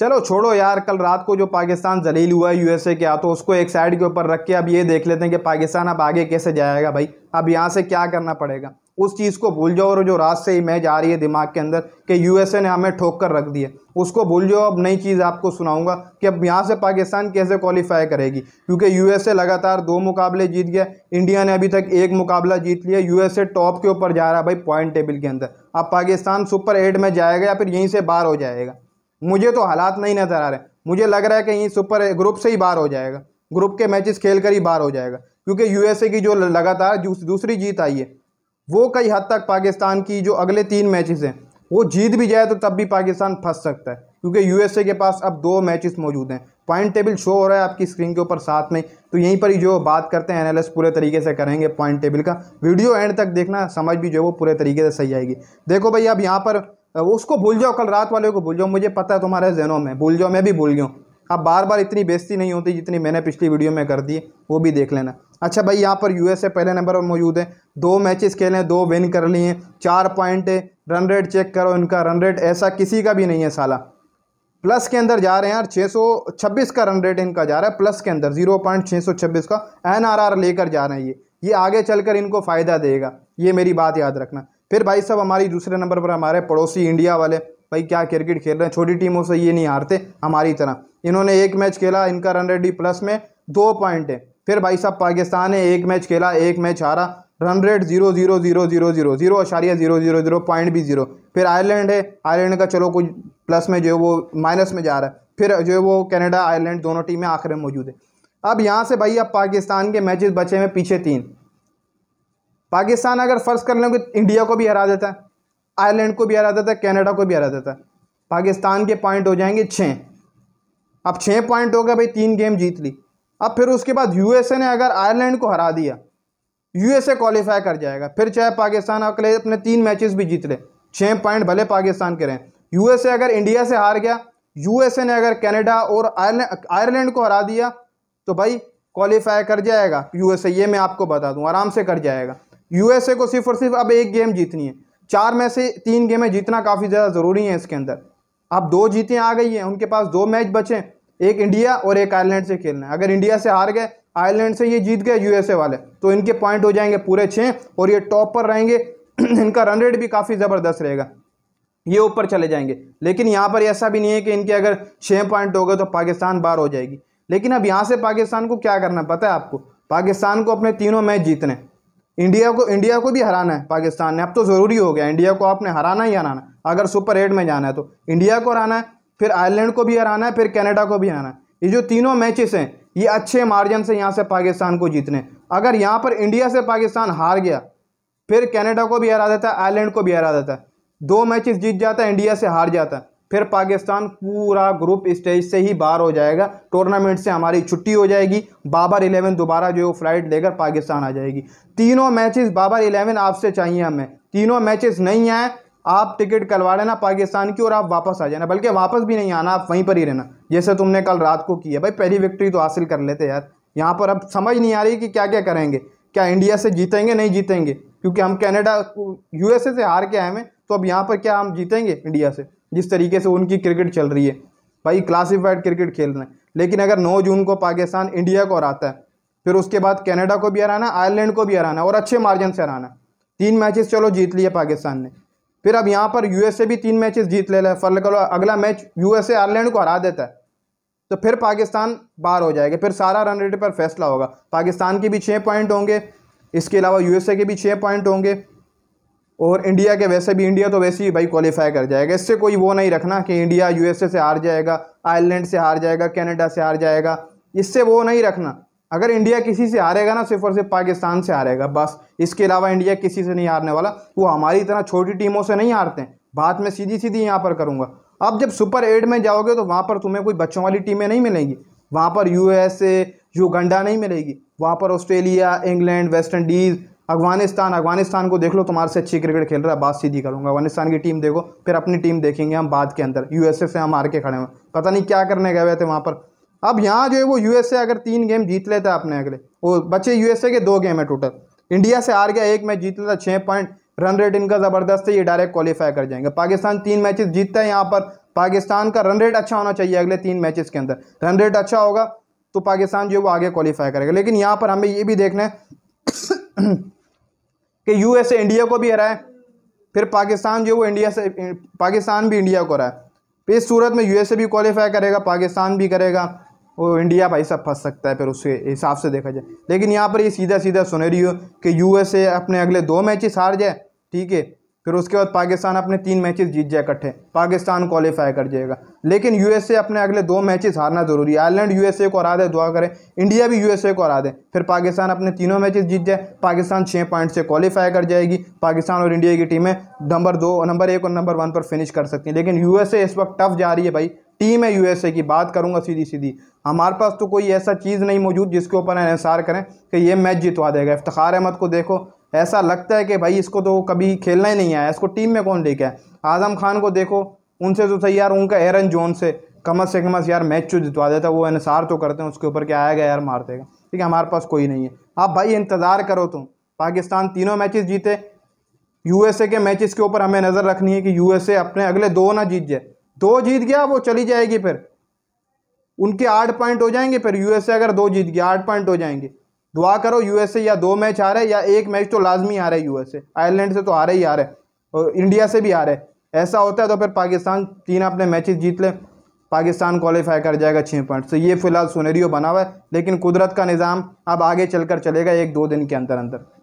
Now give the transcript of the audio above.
चलो छोड़ो यार कल रात को जो पाकिस्तान जलील हुआ है यूएसए के हाथों तो उसको एक साइड के ऊपर रख के अब ये देख लेते हैं कि पाकिस्तान अब आगे कैसे जाएगा भाई अब यहाँ से क्या करना पड़ेगा उस चीज़ को भूल जाओ और जो रात से इमेज आ रही है दिमाग के अंदर कि यूएसए ने हमें ठोक कर रख दिया उसको भूल जाओ अब नई चीज़ आपको सुनाऊंगा कि अब यहाँ से पाकिस्तान कैसे क्वालिफाई करेगी क्योंकि यूएसए लगातार दो मुकाबले जीत गया इंडिया ने अभी तक एक मुकाबला जीत लिया यूएसए टॉप के ऊपर जा रहा है भाई पॉइंट टेबल के अंदर अब पाकिस्तान सुपर एट में जाएगा या फिर यहीं से बाहर हो जाएगा मुझे तो हालात नहीं नज़र आ रहे मुझे लग रहा है कि यहीं सुपर ग्रुप से ही बाहर हो जाएगा ग्रुप के मैचेस खेल कर ही बाहर हो जाएगा क्योंकि यूएसए की जो लगातार दूसरी जीत आई है वो कई हद तक पाकिस्तान की जो अगले तीन मैचेस हैं वो जीत भी जाए तो तब भी पाकिस्तान फंस सकता है क्योंकि यूएसए के पास अब दो मैचेस मौजूद हैं पॉइंट टेबल शो हो रहा है आपकी स्क्रीन के ऊपर साथ में तो यहीं पर ही जो बात करते हैं एनालिस पूरे तरीके से करेंगे पॉइंट टेबल का वीडियो एंड तक देखना समझ भी जो है वो पूरे तरीके से सही आएगी देखो भाई अब यहाँ पर उसको भूल जाओ कल रात वाले को भूल जाओ मुझे पता है तुम्हारे जहनों में भूल जाओ मैं भी भूल गया आप बार बार इतनी बेजती नहीं होती जितनी मैंने पिछली वीडियो में कर दी वो भी देख लेना अच्छा भाई यहाँ पर यूएसए पहले नंबर पर मौजूद है दो मैचेस खेले दो विन कर लिए चार पॉइंट है रन रेट चेक करो इनका रन रेट ऐसा किसी का भी नहीं है साला प्लस के अंदर जा रहे हैं यार 626 का रन रेट इनका जा रहा है प्लस के अंदर 0.626 का एनआरआर लेकर जा रहे हैं ये ये आगे चलकर इनको फ़ायदा देगा ये मेरी बात याद रखना फिर भाई साहब हमारी दूसरे नंबर पर हमारे पड़ोसी इंडिया वाले भाई क्या क्रिकेट खेल रहे हैं छोटी टीमों से ये नहीं हारते हमारी तरह इन्होंने एक मैच खेला इनका रन रेट डी प्लस में दो पॉइंट है फिर भाई साहब पाकिस्तान ने एक मैच खेला एक मैच हारा run rate zero zero zero zero zero zero अशारिया जीरो जीरो जीरो पॉइंट भी जीरो फिर आयरलैंड है आयरलैंड का चलो कुछ प्लस में जो है वो माइनस में जा रहा है फिर जो है वो कनाडा आयरलैंड दोनों टीमें आखिर में मौजूद है अब यहाँ से भाई अब पाकिस्तान के मैचेस बचे हैं पीछे तीन पाकिस्तान अगर फ़र्ज कर लेंगे इंडिया को भी हरा देता है आयरलैंड को भी हरा देता है कैनेडा को भी हरा देता है पाकिस्तान के पॉइंट हो जाएंगे छः अब छः पॉइंट हो गए भाई तीन गेम जीत ली अब फिर उसके बाद यूएसए ने अगर आयरलैंड को हरा दिया यूएसए क्वालिफाई कर जाएगा फिर चाहे पाकिस्तान अकेले अपने तीन मैचेस भी जीत ले छः पॉइंट भले पाकिस्तान के रहें यूएसए अगर इंडिया से हार गया यूएसए ने अगर कनाडा और आयरलैंड आयरलैंड को हरा दिया तो भाई क्वालिफाई कर जाएगा यूएसए ये मैं आपको बता दूं आराम से कर जाएगा यूएसए को सिर्फ और सिर्फ अब एक गेम जीतनी है चार में से तीन गेमें जीतना काफ़ी ज़्यादा ज़रूरी है इसके अंदर अब दो जीतें आ गई हैं उनके पास दो मैच बचे एक इंडिया और एक आयरलैंड से खेलना है अगर इंडिया से हार गए आयरलैंड से ये जीत गए यूएसए वाले तो इनके पॉइंट हो जाएंगे पूरे छः और ये टॉप पर रहेंगे इनका रन रेट भी काफ़ी ज़बरदस्त रहेगा ये ऊपर चले जाएंगे लेकिन यहाँ पर ऐसा भी नहीं है कि इनके अगर छः पॉइंट हो गए तो पाकिस्तान बार हो जाएगी लेकिन अब यहाँ से पाकिस्तान को क्या करना पता है आपको पाकिस्तान को अपने तीनों मैच जीतने इंडिया को इंडिया को भी हराना है पाकिस्तान ने अब तो ज़रूरी हो गया इंडिया को आपने हराना ही हराना है अगर सुपर एट में जाना है तो इंडिया को हराना है फिर आयरलैंड को भी हराना है फिर कनाडा को भी हराना है ये जो तीनों मैचेस हैं ये अच्छे मार्जिन से यहाँ से पाकिस्तान को जीतने अगर यहाँ पर इंडिया से पाकिस्तान हार गया फिर कैनेडा को भी हरा देता है आयरलैंड को भी हरा देता है दो मैचेस जीत जाता है इंडिया से हार जाता है फिर पाकिस्तान पूरा ग्रुप स्टेज से ही बाहर हो जाएगा टूर्नामेंट से हमारी छुट्टी हो जाएगी बाबर इलेवन दोबारा जो फ्लाइट लेकर पाकिस्तान आ जाएगी तीनों मैचेस बाबर इलेवन आपसे चाहिए हमें तीनों मैचेस नहीं आए आप टिकट करवा लेना पाकिस्तान की और आप वापस आ जाना बल्कि वापस भी नहीं आना आप वहीं पर ही रहना जैसे तुमने कल रात को किया भाई पहली विक्ट्री तो हासिल कर लेते यार यहाँ पर अब समझ नहीं आ रही कि क्या क्या करेंगे क्या इंडिया से जीतेंगे नहीं जीतेंगे क्योंकि हम कैनेडा यूएसए से हार के आए हैं तो अब यहाँ पर क्या हम जीतेंगे इंडिया से जिस तरीके से उनकी क्रिकेट चल रही है भाई क्लासिफाइड क्रिकेट खेल रहे हैं लेकिन अगर नौ जून को पाकिस्तान इंडिया को हराता है फिर उसके बाद कनाडा को भी हराना आयरलैंड को भी हराना और अच्छे मार्जिन से हराना तीन मैचेस चलो जीत लिए पाकिस्तान ने फिर अब यहाँ पर यूएसए भी तीन मैचेस जीत ले रहा है फल अगला मैच यूएसए आयरलैंड को हरा देता है तो फिर पाकिस्तान बाहर हो जाएगा फिर सारा रन रेट पर फैसला होगा पाकिस्तान के भी छः पॉइंट होंगे इसके अलावा यू के भी छः पॉइंट होंगे और इंडिया के वैसे भी इंडिया तो वैसे ही भाई क्वालिफाई कर जाएगा इससे कोई वो नहीं रखना कि इंडिया यूएसए से हार जाएगा आयरलैंड से हार जाएगा कनाडा से हार जाएगा इससे वो नहीं रखना अगर इंडिया किसी से हारेगा ना सिर्फ और सिर्फ पाकिस्तान से हारेगा बस इसके अलावा इंडिया किसी से नहीं हारने वाला वो हमारी तरह छोटी टीमों से नहीं हारते हैं बात मैं सीधी सीधी यहाँ पर करूँगा अब जब सुपर एट में जाओगे तो वहाँ पर तुम्हें कोई बच्चों वाली टीमें नहीं मिलेंगी वहाँ पर यूएसए युगंडा नहीं मिलेगी वहाँ पर Australia England West Indies Afghanistan Afghanistan को देख लो तुम्हारे से अच्छी क्रिकेट खेल रहा है बात सीधी करूँगा अफगानिस्तान की टीम देखो फिर अपनी टीम देखेंगे हम बाद के अंदर यूएसए से हम हार के खड़े हुए पता नहीं क्या करने गए हुए थे वहाँ पर अब यहाँ जो है वो यूएसए अगर तीन गेम जीत लेता है अपने अगले वो बच्चे यूएसए के दो गेम है टोटल इंडिया से हार गया एक मैच जीत लेता छः पॉइंट रन रेट इनका ज़बरदस्त है ये डायरेक्ट क्वालिफाई कर जाएंगे पाकिस्तान तीन मैचेस जीतता है यहाँ पर पाकिस्तान का रन रेट अच्छा होना चाहिए अगले तीन मैचेस के अंदर रन रेट अच्छा होगा तो पाकिस्तान जो है वो आगे क्वालिफाई करेगा लेकिन यहाँ पर हमें ये भी देखना है कि यूएसए इंडिया को भी हराए फिर पाकिस्तान जो है वो इंडिया से पाकिस्तान भी इंडिया को हराए फिर इस सूरत में यूएसए भी क्वालिफाई करेगा पाकिस्तान भी करेगा वो इंडिया भाई साहब फंस सकता है फिर उसके हिसाब से देखा जाए लेकिन यहाँ पर ये सीधा सीधा सुनहरी हो कि यूएसए अपने अगले दो मैचेस हार जाए ठीक है फिर उसके बाद पाकिस्तान अपने तीन मैचेस जीत जाए इकट्ठे पाकिस्तान क्वालिफाई कर जाएगा लेकिन यूएसए अपने अगले दो मैचेस हारना जरूरी है आयरलैंड यूएसए को हरा दे दुआ करें इंडिया भी यूएसए को हरा दे फिर पाकिस्तान अपने तीनों मैचेस जीत जाए पाकिस्तान छः पॉइंट से क्वालिफाई कर जाएगी पाकिस्तान और इंडिया की टीमें नंबर दो नंबर एक और नंबर वन पर फिनिश कर सकती हैं लेकिन यू इस वक्त टफ जा रही है भाई टीम है यू की बात करूँगा सीधी सीधी हमारे पास तो कोई ऐसा चीज़ नहीं मौजूद जिसके ऊपर इंसार करें कि ये मैच जितवा देगा इफ्तार अहमद को देखो ऐसा लगता है कि भाई इसको तो कभी खेलना ही नहीं आया इसको टीम में कौन लेके आया आज़म खान को देखो उनसे तो सही यार उनका एरन जोन से कम से कमस यार मैच जो तो जितवा देता वो इनसार तो करते हैं उसके ऊपर क्या आएगा यार मार देगा ठीक है हमारे पास कोई नहीं है आप भाई इंतज़ार करो तुम पाकिस्तान तीनों मैचेस जीते यूएसए के मैचेस के ऊपर हमें नज़र रखनी है कि यूएसए अपने अगले दो ना जीत जाए दो जीत गया वो चली जाएगी फिर उनके आठ पॉइंट हो जाएंगे फिर यूएसए अगर दो जीत गया आठ पॉइंट हो जाएंगे दुआ करो यूएसए या दो मैच आ रहे या एक मैच तो लाजमी आ रहा है यूएसए आयरलैंड से तो आ रहा ही आ रहा है और इंडिया से भी आ रहा है ऐसा होता है तो फिर पाकिस्तान तीन अपने मैचेस जीत ले पाकिस्तान क्वालिफाई कर जाएगा छः पॉइंट से ये फ़िलहाल सुनहरियो बना हुआ है लेकिन कुदरत का निज़ाम अब आगे चलकर चलेगा एक दो दिन के अंदर अंदर